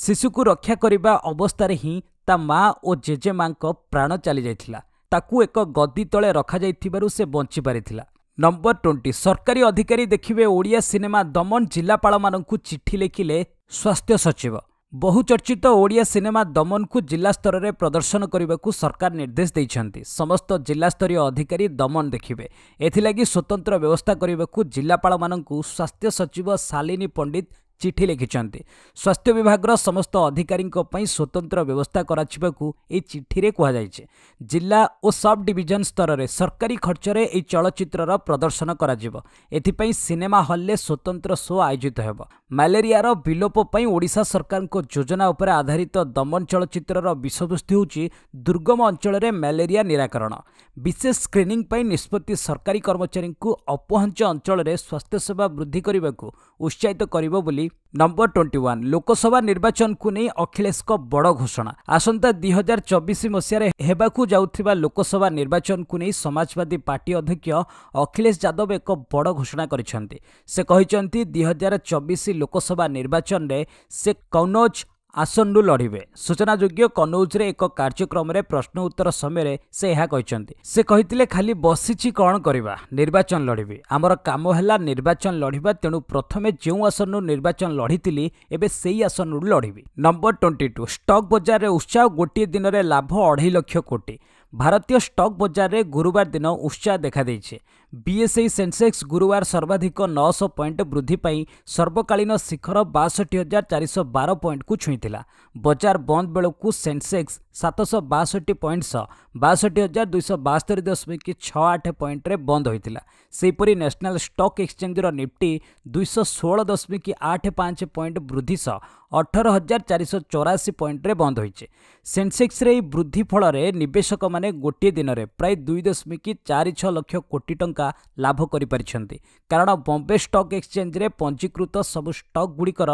ଶିଶୁକୁ ରକ୍ଷା କରିବା ଅବସ୍ଥାରେ ହିଁ ତା ମା ଓ ଜେଜେମାଙ୍କ ପ୍ରାଣ ଚାଲିଯାଇଥିଲା ତାକୁ ଏକ ଗଦି ତଳେ ରଖାଯାଇଥିବାରୁ ସେ ବଞ୍ଚିପାରିଥିଲା ନମ୍ବର ଟ୍ୱେଣ୍ଟି ସରକାରୀ ଅଧିକାରୀ ଦେଖିବେ ଓଡ଼ିଆ ସିନେମା ଦମନ ଜିଲ୍ଲାପାଳମାନଙ୍କୁ ଚିଠି ଲେଖିଲେ ସ୍ୱାସ୍ଥ୍ୟ ସଚିବ ବହୁଚର୍ଚ୍ଚିତ ଓଡ଼ିଆ ସିନେମା ଦମନକୁ ଜିଲ୍ଲାସ୍ତରରେ ପ୍ରଦର୍ଶନ କରିବାକୁ ସରକାର ନିର୍ଦ୍ଦେଶ ଦେଇଛନ୍ତି ସମସ୍ତ ଜିଲ୍ଲାସ୍ତରୀୟ ଅଧିକାରୀ ଦମନ ଦେଖିବେ ଏଥିଲାଗି ସ୍ୱତନ୍ତ୍ର ବ୍ୟବସ୍ଥା କରିବାକୁ ଜିଲ୍ଲାପାଳମାନଙ୍କୁ ସ୍ୱାସ୍ଥ୍ୟ ସଚିବ ଶାଲିନୀ ପଣ୍ଡିତ ଚିଠି ଲେଖିଛନ୍ତି ସ୍ୱାସ୍ଥ୍ୟ ବିଭାଗର ସମସ୍ତ ଅଧିକାରୀଙ୍କ ପାଇଁ ସ୍ୱତନ୍ତ୍ର ବ୍ୟବସ୍ଥା କରାଯିବାକୁ ଏହି ଚିଠିରେ କୁହାଯାଇଛି ଜିଲ୍ଲା ଓ ସବ୍ ଡିଭିଜନ ସ୍ତରରେ ସରକାରୀ ଖର୍ଚ୍ଚରେ ଏହି ଚଳଚ୍ଚିତ୍ରର ପ୍ରଦର୍ଶନ କରାଯିବ ଏଥିପାଇଁ ସିନେମା ହଲ୍ରେ ସ୍ୱତନ୍ତ୍ର ଶୋ ଆୟୋଜିତ ହେବ ମ୍ୟାଲେରିଆର ବିଲୋପ ପାଇଁ ଓଡ଼ିଶା ସରକାରଙ୍କ ଯୋଜନା ଉପରେ ଆଧାରିତ ଦମନ ଚଳଚ୍ଚିତ୍ରର ବିଷୟବସ୍ତୁ ହେଉଛି ଦୁର୍ଗମ ଅଞ୍ଚଳରେ ମ୍ୟାଲେରିଆ ନିରାକରଣ ବିଶେଷ ସ୍କ୍ରିନିଂ ପାଇଁ ନିଷ୍ପତ୍ତି ସରକାରୀ କର୍ମଚାରୀଙ୍କୁ ଅପହଞ୍ଚ ଅଞ୍ଚଳରେ ସ୍ୱାସ୍ଥ୍ୟସେବା ବୃଦ୍ଧି କରିବାକୁ ଉତ୍ସାହିତ କରିବ ବୋଲି ଦେଇଥିଲି ନମ୍ବର ଟ୍ୱେଣ୍ଟି ୱାନ୍ ଲୋକସଭା ନିର୍ବାଚନକୁ ନେଇ ଅଖିଳେଶଙ୍କ ବଡ଼ ଘୋଷଣା ଆସନ୍ତା ଦୁଇ ହଜାର ଚବିଶ ମସିହାରେ ହେବାକୁ ଯାଉଥିବା ଲୋକସଭା ନିର୍ବାଚନକୁ ନେଇ ସମାଜବାଦୀ ପାର୍ଟି ଅଧ୍ୟକ୍ଷ ଅଖିଳେଶ ଯାଦବ ଏକ ବଡ଼ ଘୋଷଣା କରିଛନ୍ତି ସେ କହିଛନ୍ତି ଦୁଇ ହଜାର ଚବିଶ ଲୋକସଭା ନିର୍ବାଚନରେ ସେ କୌନୌଜ ଆସନରୁ ଲଢ଼ିବେ ସୂଚନାଯୋଗ୍ୟ କନୌଜରେ ଏକ କାର୍ଯ୍ୟକ୍ରମରେ ପ୍ରଶ୍ନ ଉତ୍ତର ସମୟରେ ସେ ଏହା କହିଛନ୍ତି ସେ କହିଥିଲେ ଖାଲି ବସିଛି କ'ଣ କରିବା ନିର୍ବାଚନ ଲଢ଼ିବି ଆମର କାମ ହେଲା ନିର୍ବାଚନ ଲଢ଼ିବା ତେଣୁ ପ୍ରଥମେ ଯେଉଁ ଆସନରୁ ନିର୍ବାଚନ ଲଢ଼ିଥିଲି ଏବେ ସେହି ଆସନରୁ ଲଢ଼ିବି ନମ୍ବର ଟ୍ୱେଣ୍ଟି ଟୁ ଷ୍ଟକ୍ ବଜାରରେ ଉତ୍ସାହ ଗୋଟିଏ ଦିନରେ ଲାଭ ଅଢ଼େଇ ଲକ୍ଷ କୋଟି ଭାରତୀୟ ଷ୍ଟକ୍ ବଜାରରେ ଗୁରୁବାର ଦିନ ଉତ୍ସାହ ଦେଖାଦେଇଛି ବିଏସ୍ଇ ସେନ୍ସେକ୍ସ ଗୁରୁବାର ସର୍ବାଧିକ ନଅଶହ ପଏଣ୍ଟ ବୃଦ୍ଧି ପାଇଁ ସର୍ବକାଳୀନ ଶିଖର ବାଷଠି ହଜାର ଚାରିଶହ ବାର ପଏଣ୍ଟକୁ ଛୁଇଁଥିଲା ବଜାର ବନ୍ଦ ବେଳକୁ ସେନ୍ସେକ୍ସ ସାତଶହ ବାଷଠି ପଏଣ୍ଟ ସହ ବାଷଠି ହଜାର ଦୁଇଶହ ବାସ୍ତରୀ ଦଶମିକ ଛଅ ଆଠ ପଏଣ୍ଟରେ ବନ୍ଦ ହୋଇଥିଲା ସେହିପରି ନ୍ୟାସନାଲ୍ ଷ୍ଟକ୍ ଏକ୍ସଚେଞ୍ଜର ନିଫ୍ଟି ଦୁଇଶହ ଷୋହଳ ଦଶମିକ ଆଠ ପାଞ୍ଚ ପଏଣ୍ଟ ବୃଦ୍ଧି ସହ ଅଠର ହଜାର ଚାରିଶହ ଚଉରାଅଶୀ ପଏଣ୍ଟରେ ବନ୍ଦ ହୋଇଛି ସେନ୍ସେକ୍ସରେ ଏହି ବୃଦ୍ଧି ଫଳରେ ନିବେଶକମାନେ ଗୋଟିଏ ଦିନରେ ପ୍ରାୟ ଦୁଇ ଦଶମିକ ଚାରି ଛଅ ଲକ୍ଷ କୋଟି ଟଙ୍କା ଟଙ୍କା ଲାଭ କରିପାରିଛନ୍ତି କାରଣ ବମ୍ବେ ଷ୍ଟକ୍ ଏକ୍ସଚେଞ୍ଜରେ ପଞ୍ଜୀକୃତ ସବୁ ଷ୍ଟକ୍ଗୁଡ଼ିକର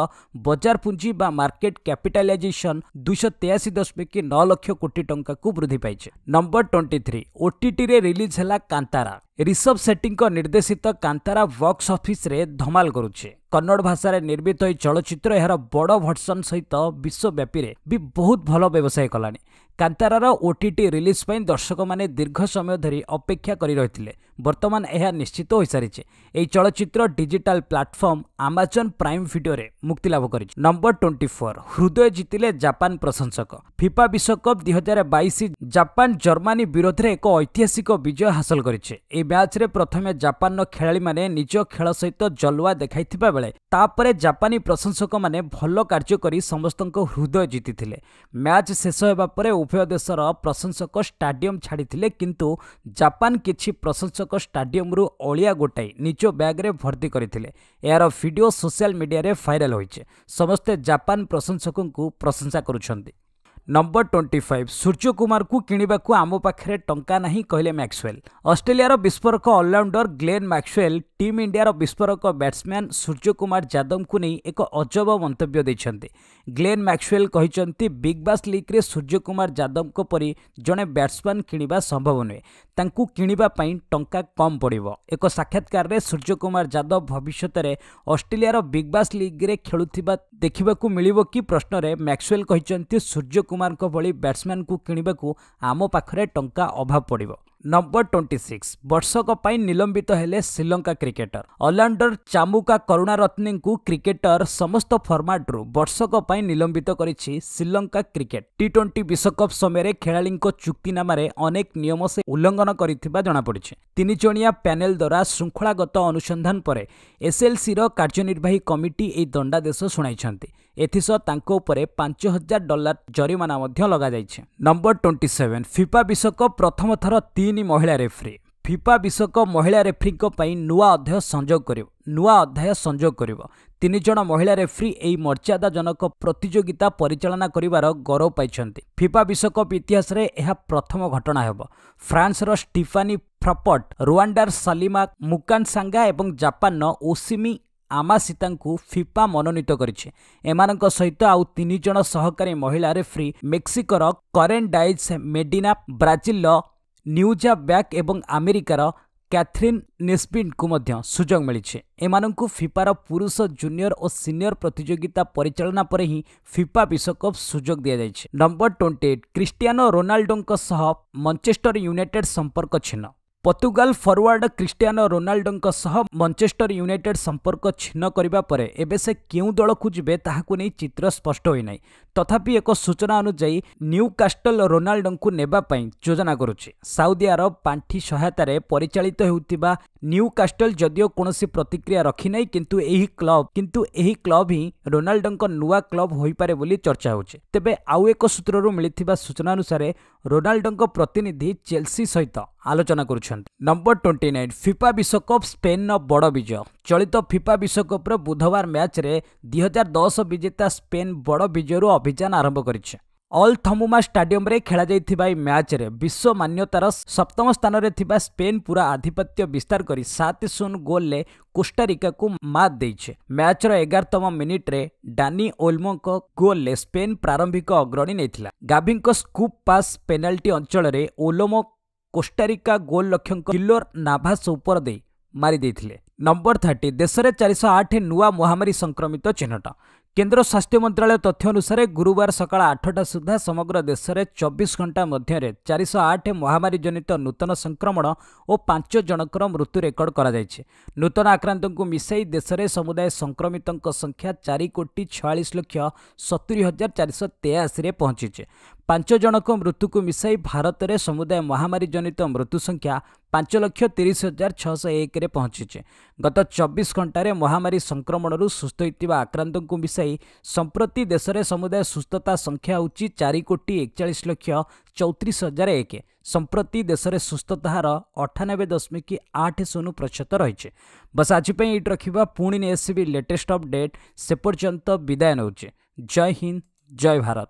ବଜାର ପୁଞ୍ଜି ବା ମାର୍କେଟ କ୍ୟାପିଟାଲାଇଜେସନ୍ ଦୁଇଶହ ତେୟାଅଶୀ ଦଶମିକ ନଅ ଲକ୍ଷ କୋଟି ଟଙ୍କାକୁ ବୃଦ୍ଧି ପାଇଛି ନମ୍ବର ଟ୍ୱେଣ୍ଟି ଥ୍ରୀ ଓଟିଟିରେ ରିଲିଜ୍ ହେଲା କାନ୍ତାରା ରିଷଭ ସେଟ୍ଟିଙ୍କ ନିର୍ଦ୍ଦେଶିତ କାନ୍ତାରା ବକ୍ସ ଅଫିସରେ ଧମାଲ କରୁଛି କନ୍ନଡ଼ ଭାଷାରେ ନିର୍ମିତ ଏହି ଚଳଚ୍ଚିତ୍ର ଏହାର ବଡ଼ ଭର୍ସନ୍ ସହିତ ବିଶ୍ୱବ୍ୟାପୀରେ ବି ବହୁତ ଭଲ ବ୍ୟବସାୟ କଲାଣି କାନ୍ତାରାର ଓଟିଟି ରିଲିଜ୍ ପାଇଁ ଦର୍ଶକମାନେ ଦୀର୍ଘ ସମୟ ଧରି ଅପେକ୍ଷା କରି ରହିଥିଲେ ବର୍ତ୍ତମାନ ଏହା ନିଶ୍ଚିତ ହୋଇସାରିଛି ଏହି ଚଳଚ୍ଚିତ୍ର ଡିଜିଟାଲ ପ୍ଲାଟଫର୍ମ ଆମାଜନ ପ୍ରାଇମ୍ ଭିଡ଼ିଓରେ ମୁକ୍ତିଲାଭ କରିଛି ନମ୍ବର ଟ୍ୱେଣ୍ଟି ଫୋର୍ ହୃଦୟ ଜିତିଲେ ଜାପାନ ପ୍ରଶଂସକ ଫିଫା ବିଶ୍ୱକପ୍ ଦୁଇ ହଜାର ବାଇଶ ଜାପାନ ଜର୍ମାନୀ ବିରୋଧରେ ଏକ ଐତିହାସିକ ବିଜୟ ହାସଲ କରିଛି ଏହି ମ୍ୟାଚ୍ରେ ପ୍ରଥମେ ଜାପାନର ଖେଳାଳିମାନେ ନିଜ ଖେଳ ସହିତ ଜଲୱା ଦେଖାଇଥିବା ବେଳେ ତାପରେ ଜାପାନୀ ପ୍ରଶଂସକମାନେ ଭଲ କାର୍ଯ୍ୟ କରି ସମସ୍ତଙ୍କ ହୃଦୟ ଜିତିଥିଲେ ମ୍ୟାଚ୍ ଶେଷ ହେବା ପରେ ଉଭୟ ଦେଶର ପ୍ରଶଂସକ ଷ୍ଟାଡିୟମ୍ ଛାଡ଼ିଥିଲେ କିନ୍ତୁ ଜାପାନ କିଛି ପ୍ରଶଂସକ ଏକ ଷ୍ଟାଡିୟମ୍ରୁ ଅଳିଆ ଗୋଟାଇ ନିଜ ବ୍ୟାଗ୍ରେ ଭର୍ତ୍ତି କରିଥିଲେ ଏହାର ଭିଡ଼ିଓ ସୋସିଆଲ୍ ମିଡ଼ିଆରେ ଭାଇରାଲ୍ ହୋଇଛି ସମସ୍ତେ ଜାପାନ ପ୍ରଶଂସକଙ୍କୁ ପ୍ରଶଂସା କରୁଛନ୍ତି ନମ୍ବର ଟ୍ୱେଣ୍ଟି ଫାଇଭ୍ ସୂର୍ଯ୍ୟକୁମାରଙ୍କୁ କିଣିବାକୁ ଆମ ପାଖରେ ଟଙ୍କା ନାହିଁ କହିଲେ ମ୍ୟାକ୍ସୱେଲ୍ ଅଷ୍ଟ୍ରେଲିଆର ବିସ୍ଫୋରକ ଅଲରାଉଣ୍ଡର ଗ୍ଲେନ୍ ମ୍ୟାକ୍ସୱେଲ୍ ଟିମ୍ ଇଣ୍ଡିଆର ବିସ୍ଫୋରକ ବ୍ୟାଟ୍ସମ୍ୟାନ୍ ସୂର୍ଯ୍ୟକୁମାର ଯାଦବଙ୍କୁ ନେଇ ଏକ ଅଜବ ମନ୍ତବ୍ୟ ଦେଇଛନ୍ତି ଗ୍ଲେନ୍ ମ୍ୟାକ୍ସୱେଲ୍ କହିଛନ୍ତି ବିଗ୍ ବାସ୍ ଲିଗ୍ରେ ସୂର୍ଯ୍ୟକୁମାର ଯାଦବଙ୍କ ପରି ଜଣେ ବ୍ୟାଟ୍ସମ୍ୟାନ୍ କିଣିବା ସମ୍ଭବ ନୁହେଁ ତାଙ୍କୁ କିଣିବା ପାଇଁ ଟଙ୍କା କମ୍ ପଡ଼ିବ ଏକ ସାକ୍ଷାତକାରରେ ସୂର୍ଯ୍ୟକୁମାର ଯାଦବ ଭବିଷ୍ୟତରେ ଅଷ୍ଟ୍ରେଲିଆର ବିଗ୍ ବାସ୍ ଲିଗ୍ରେ ଖେଳୁଥିବା ଦେଖିବାକୁ ମିଳିବ କି ପ୍ରଶ୍ନରେ ମ୍ୟାକ୍ସୱେଲ୍ କହିଛନ୍ତି ସୂର୍ଯ୍ୟକୁମାର କୁମାରଙ୍କ ଭଳି ବ୍ୟାଟ୍ସମ୍ୟାନ୍ଙ୍କୁ କିଣିବାକୁ ଆମ ପାଖରେ ଟଙ୍କା ଅଭାବ ପଡ଼ିବ ନମ୍ବର ଟ୍ୱେଣ୍ଟି ସିକ୍ସ ବର୍ଷକ ପାଇଁ ନିଲମ୍ବିତ ହେଲେ ଶ୍ରୀଲଙ୍କା କ୍ରିକେଟର ଅଲରାଉଣ୍ଡର ଚାମୁକା କରୁଣାରତ୍ନେଙ୍କୁ କ୍ରିକେଟର ସମସ୍ତ ଫର୍ମାଟ୍ରୁ ବର୍ଷକ ପାଇଁ ନିଲମ୍ବିତ କରିଛି ଶ୍ରୀଲଙ୍କା କ୍ରିକେଟ ଟି ଟ୍ୱେଣ୍ଟି ବିଶ୍ୱକପ୍ ସମୟରେ ଖେଳାଳିଙ୍କ ଚୁକ୍ତିନାମାରେ ଅନେକ ନିୟମ ସେ ଉଲ୍ଲଙ୍ଘନ କରିଥିବା ଜଣାପଡ଼ିଛି ତିନିଜଣିଆ ପ୍ୟାନେଲ ଦ୍ୱାରା ଶୃଙ୍ଖଳାଗତ ଅନୁସନ୍ଧାନ ପରେ ଏସ୍ଏଲ୍ସିର କାର୍ଯ୍ୟନିର୍ବାହୀ କମିଟି ଏହି ଦଣ୍ଡାଦେଶ ଶୁଣାଇଛନ୍ତି ଏଥିସହ ତାଙ୍କ ଉପରେ ପାଞ୍ଚ ହଜାର ଡଲାର ଜରିମାନା ମଧ୍ୟ ଲଗାଯାଇଛି ନମ୍ବର ଟ୍ୱେଣ୍ଟି ସେଭେନ୍ ଫିଫା ବିଶ୍ୱକପ୍ ପ୍ରଥମ ଥର ତିନି ମହିଳା ରେଫ୍ରି ଫିଫା ବିଶ୍ୱକପ୍ ମହିଳା ରେଫ୍ରିଙ୍କ ପାଇଁ ନୂଆ ଅଧ୍ୟାୟ ସଂଯୋଗ କରିବ ନୂଆ ଅଧ୍ୟାୟ ସଂଯୋଗ କରିବ ତିନି ଜଣ ମହିଳା ରେଫ୍ରି ଏହି ମର୍ଯ୍ୟାଦାଜନକ ପ୍ରତିଯୋଗିତା ପରିଚାଳନା କରିବାର ଗୌରବ ପାଇଛନ୍ତି ଫିଫା ବିଶ୍ୱକପ୍ ଇତିହାସରେ ଏହା ପ୍ରଥମ ଘଟଣା ହେବ ଫ୍ରାନ୍ସର ଷ୍ଟିଫାନି ଫ୍ରପଟ୍ ରୁଆଣ୍ଡାର ସାଲିମା ମୁକାନ୍ସାଙ୍ଗା ଏବଂ ଜାପାନର ଓସିମି ଆମାସୀତାଙ୍କୁ ଫିଫା ମନୋନୀତ କରିଛି ଏମାନଙ୍କ ସହିତ ଆଉ ତିନି ଜଣ ସହକାରୀ ମହିଳା ରେଫ୍ରୀ ମେକ୍ସିକୋର କରେଣ୍ଡାଇଜ୍ ମେଡିନା ବ୍ରାଜିଲର ନ୍ୟୁଜା ବ୍ୟାକ୍ ଏବଂ ଆମେରିକାର କ୍ୟାଥ୍ରିନ୍ ନେସ୍ବିଣ୍ଟଙ୍କୁ ମଧ୍ୟ ସୁଯୋଗ ମିଳିଛି ଏମାନଙ୍କୁ ଫିଫାର ପୁରୁଷ ଜୁନିୟର ଓ ସିନିୟର ପ୍ରତିଯୋଗିତା ପରିଚାଳନା ପରେ ହିଁ ଫିଫା ବିଶ୍ୱକପ୍ ସୁଯୋଗ ଦିଆଯାଇଛି ନମ୍ବର ଟ୍ୱେଣ୍ଟି ଏଇଟ୍ କ୍ରିଷ୍ଟିଆନୋ ରୋନାଲ୍ଡୋଙ୍କ ସହ ମଞ୍ଚେଷ୍ଟର ୟୁନାଇଟେଡ୍ ସମ୍ପର୍କ ଛିନ୍ନ ପର୍ତ୍ତୁଗାଲ ଫରୱାର୍ଡ କ୍ରିଷ୍ଟିଆନୋ ରୋନାଲ୍ଡୋଙ୍କ ସହ ମଞ୍ଚେଷ୍ଟର ୟୁନାଇଟେଡ୍ ସମ୍ପର୍କ ଛିନ୍ନ କରିବା ପରେ ଏବେ ସେ କେଉଁ ଦଳକୁ ଯିବେ ତାହାକୁ ନେଇ ଚିତ୍ର ସ୍ପଷ୍ଟ ହୋଇନାହିଁ ତଥାପି ଏକ ସୂଚନା ଅନୁଯାୟୀ ନ୍ୟୁ କାଷ୍ଟଲ ରୋନାଲ୍ଡୋଙ୍କୁ ନେବା ପାଇଁ ଯୋଜନା କରୁଛି ସାଉଦି ଆରବ ପାଣ୍ଠି ସହାୟତାରେ ପରିଚାଳିତ ହେଉଥିବା ନ୍ୟୁ କାଷ୍ଟଲ ଯଦିଓ କୌଣସି ପ୍ରତିକ୍ରିୟା ରଖିନାହିଁ କିନ୍ତୁ ଏହି କ୍ଲବ କିନ୍ତୁ ଏହି କ୍ଲବ ହିଁ ରୋନାଲ୍ଡୋଙ୍କ ନୂଆ କ୍ଲବ ହୋଇପାରେ ବୋଲି ଚର୍ଚ୍ଚା ହେଉଛି ତେବେ ଆଉ ଏକ ସୂତ୍ରରୁ ମିଳିଥିବା ସୂଚନା ଅନୁସାରେ ରୋନାଲ୍ଡୋଙ୍କ ପ୍ରତିନିଧି ଚେଲ୍ସି ସହିତ ଆଲୋଚନା କରୁଛନ୍ତି ନମ୍ବର ଟ୍ୱେଣ୍ଟି ନାଇନ୍ ଫିଫା ବିଶ୍ୱକପ୍ ସ୍ପେନ୍ର ବଡ଼ ବିଜୟ ଚଳିତ ଫିଫା ବିଶ୍ୱକପ୍ର ବୁଧବାର ମ୍ୟାଚ୍ରେ ଦୁଇହଜାର ଦଶ ବିଜେତା ସ୍ପେନ୍ ବଡ଼ ବିଜୟରୁ ଅଭିଯାନ ଆରମ୍ଭ କରିଛି ଅଲ୍ ଥମୁମା ଷ୍ଟାଡିୟମ୍ରେ ଖେଳାଯାଇଥିବା ଏହି ମ୍ୟାଚ୍ରେ ବିଶ୍ୱ ମାନ୍ୟତାର ସପ୍ତମ ସ୍ଥାନରେ ଥିବା ସ୍ପେନ୍ ପୁରା ଆଧିପତ୍ୟ ବିସ୍ତାର କରି ସାତ ଶୂନ ଗୋଲ୍ରେ କୋଷ୍ଟାରିକାକୁ ମାତ୍ ଦେଇଛି ମ୍ୟାଚ୍ର ଏଗାରତମ ମିନିଟ୍ରେ ଡାନି ଓଲମୋଙ୍କ ଗୋଲ୍ରେ ସ୍ପେନ୍ ପ୍ରାରମ୍ଭିକ ଅଗ୍ରଣୀ ନେଇଥିଲା ଗାଭିଙ୍କ ସ୍କୁପ୍ ପାସ୍ ପେନାଲ୍ଟି ଅଞ୍ଚଳରେ ଓଲୋମୋ କୋଷ୍ଟାରିକା ଗୋଲ୍ ଲକ୍ଷ୍ୟଙ୍କ କିଲୋର ନାଭାସ ଉପର ଦେଇ ମାରିଦେଇଥିଲେ ନମ୍ବର ଥାର୍ଟି ଦେଶରେ ଚାରିଶହ ଆଠ ନୂଆ ମହାମାରୀ ସଂକ୍ରମିତ ଚିହ୍ନଟ କେନ୍ଦ୍ର ସ୍ୱାସ୍ଥ୍ୟ ମନ୍ତ୍ରଣାଳୟ ତଥ୍ୟ ଅନୁସାରେ ଗୁରୁବାର ସକାଳ ଆଠଟା ସୁଦ୍ଧା ସମଗ୍ର ଦେଶରେ ଚବିଶ ଘଣ୍ଟା ମଧ୍ୟରେ ଚାରିଶହ ଆଠ ମହାମାରୀ ଜନିତ ନୂତନ ସଂକ୍ରମଣ ଓ ପାଞ୍ଚ ଜଣଙ୍କର ମୃତ୍ୟୁ ରେକର୍ଡ କରାଯାଇଛି ନୂତନ ଆକ୍ରାନ୍ତଙ୍କୁ ମିଶାଇ ଦେଶରେ ସମୁଦାୟ ସଂକ୍ରମିତଙ୍କ ସଂଖ୍ୟା ଚାରି କୋଟି ଛୟାଳିଶ ଲକ୍ଷ ସତୁରି ହଜାର ଚାରିଶହ ତେୟାଅଶୀରେ ପହଞ୍ଚିଛି ପାଞ୍ଚ ଜଣଙ୍କ ମୃତ୍ୟୁକୁ ମିଶାଇ ଭାରତରେ ସମୁଦାୟ ମହାମାରୀ ଜନିତ ମୃତ୍ୟୁ ସଂଖ୍ୟା ପାଞ୍ଚ ଲକ୍ଷ ତିରିଶ ହଜାର ଛଅଶହ ଏକରେ ପହଞ୍ଚିଛି ଗତ ଚବିଶ ଘଣ୍ଟାରେ ମହାମାରୀ ସଂକ୍ରମଣରୁ ସୁସ୍ଥ ହୋଇଥିବା ଆକ୍ରାନ୍ତଙ୍କୁ ମିଶାଇ ସମ୍ପ୍ରତି ଦେଶରେ ସମୁଦାୟ ସୁସ୍ଥତା ସଂଖ୍ୟା ହେଉଛି ଚାରି କୋଟି ଏକଚାଳିଶ ଲକ୍ଷ ଚଉତିରିଶ ହଜାର ଏକ ସମ୍ପ୍ରତି ଦେଶରେ ସୁସ୍ଥତା ହାର ଅଠାନବେ ଦଶମିକ ଆଠ ଶୂନ ପ୍ରତିଶତ ରହିଛି ବସ୍ ଆଜି ପାଇଁ ଏଇଟି ରଖିବା ପୁଣି ନେଇ ଆସିବି ଲେଟେଷ୍ଟ ଅପଡେଟ୍ ସେପର୍ଯ୍ୟନ୍ତ ବିଦାୟ ନେଉଛି ଜୟ ହିନ୍ଦ ଜୟ ଭାରତ